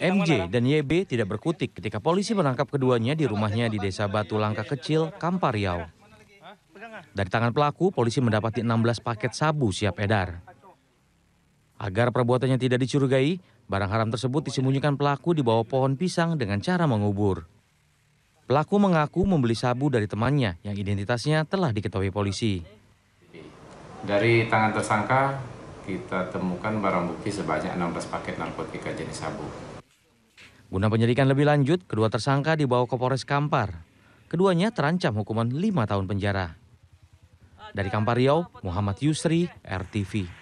MJ dan YB tidak berkutik ketika polisi menangkap keduanya di rumahnya di desa Batu Langka Kecil, Kampar Riau. Dari tangan pelaku, polisi mendapati 16 paket sabu siap edar. Agar perbuatannya tidak dicurigai, barang haram tersebut disembunyikan pelaku di bawah pohon pisang dengan cara mengubur. Pelaku mengaku membeli sabu dari temannya yang identitasnya telah diketahui polisi. Dari tangan tersangka, kita temukan barang bukti sebanyak 16 paket narkotika jenis sabu. Guna penyelidikan lebih lanjut, kedua tersangka dibawa ke Polres Kampar. Keduanya terancam hukuman 5 tahun penjara. Dari Kampar Riau, Muhammad Yusri, RTV.